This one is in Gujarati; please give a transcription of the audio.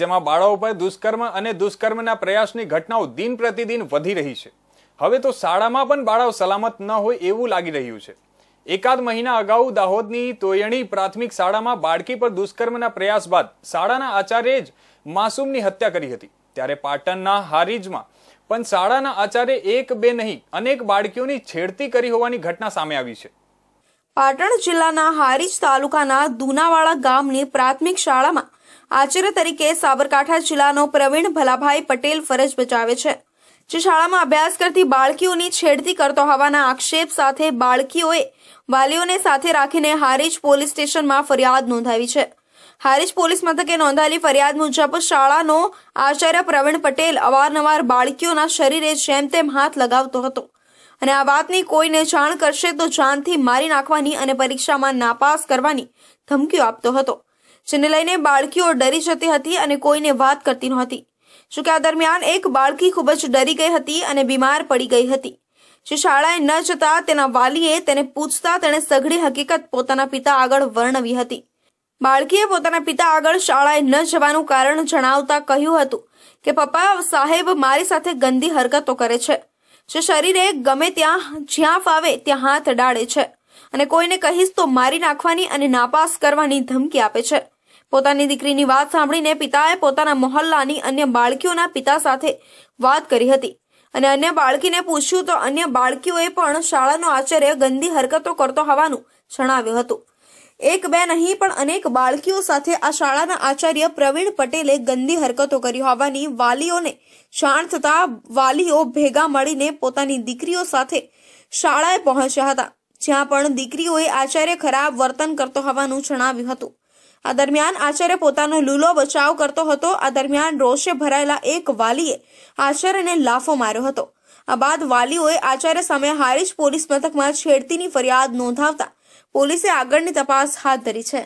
જેમાં બાળકો પર દુષ્કર્મ અને દુષ્કર્મના પ્રયાસની ઘટનાઓ દિન પ્રતિદિન વધી રહી છે હવે તો શાળામાં પણ બાળકો સલામત ન હોય એવું લાગી રહ્યું છે એકાદ મહિના અગાઉ દાહોદની તોયણી પ્રાથમિક શાળામાં બાળકી પર દુષ્કર્મના પ્રયાસ બાદ શાળાના આચાર્યે જ માસૂમની હત્યા કરી હતી ત્યારે પાટણના હારીજમાં પણ શાળાના આચાર્ય એક બે નહીં અનેક બાળકીઓની છેડતી કરી હોવાની ઘટના સામે આવી છે પાટણ જિલ્લાના હારીજ તાલુકાના દુનાવાડા ગામની પ્રાથમિક શાળામાં આચાર્ય તરીકે સાબરકાંઠા જિલ્લાનો પ્રવીણ ભલાભાઈ પટેલ ફરજ બજાવે છે જે શાળામાં અભ્યાસ કરતી બાળકીઓની છેડતી કરતો હોવાના આક્ષેપ સાથે બાળકીઓએ વાલીઓને સાથે રાખીને હારીજ પોલીસ સ્ટેશનમાં ફરિયાદ નોંધાવી છે હારીજ પોલીસ મથકે નોંધાયેલી ફરિયાદ મુજબ શાળાનો આચાર્ય પ્રવીણ પટેલ અવારનવાર બાળકીઓના શરીરે જેમ તેમ હાથ લગાવતો હતો અને આ વાતની કોઈને જાણ કરશે તો જાનથી મારી નાખવાની અને પરીક્ષામાં નાપાસ કરવાની ધમકીઓ આપતો હતો જેને લઈને બાળકીઓ ડરી જતી હતી અને કોઈને વાત કરતી નહોતી શું કે આ દરમિયાન એક બાળકી ખૂબ જ ડરી ગઈ હતી અને બીમાર પડી ગઈ હતી જે શાળાએ ન જતા તેના વાલીએ તેને પૂછતા તેણે સઘળી હકીકત પોતાના પિતા આગળ વર્ણવી હતી બાળકીએ પોતાના પિતા આગળ શાળાએ ન જવાનું કારણ જણાવતા કહ્યું હતું કે પપ્પા સાહેબ મારી સાથે ગંદી હરકતો કરે છે જે શરીરે ગમે ત્યાં જ્યાં ફાવે ત્યાં હાથ ડાળે છે અને કોઈને કહીશ તો મારી નાખવાની અને નાપાસ કરવાની ધમકી આપે છે પોતાની દીકરીની વાત સાંભળીને પિતાએ પોતાના મોહલ્લાની અન્ય બાળકીઓના પિતા સાથે વાત કરી હતી અને અન્ય બાળકીને પૂછ્યું તો અન્ય બાળકીઓએ પણ શાળાનો આચાર્ય ગંદી હરકતો કરતો હોવાનું જણાવ્યું હતું એક બે નહીં પણ અનેક બાળકીઓ સાથે આ શાળાના આચાર્ય પ્રવીણ પટેલે ગંદી હરકતો કરી હોવાની વાલીઓને જાણ થતા વાલીઓ ભેગા મળીને પોતાની દીકરીઓ સાથે શાળાએ પહોંચ્યા હતા જ્યાં પણ દીકરીઓએ આચાર્ય ખરાબ વર્તન કરતો હોવાનું જણાવ્યું હતું આ દરમિયાન આચાર્ય પોતાનો લૂલો બચાવ કરતો હતો આ દરમિયાન રોષે ભરાયેલા એક વાલીએ આચાર્યને લાફો માર્યો હતો આ બાદ વાલીઓએ આચાર્ય સામે હારીજ પોલીસ મથકમાં છેડતીની ફરિયાદ નોંધાવતા પોલીસે આગળની તપાસ હાથ ધરી છે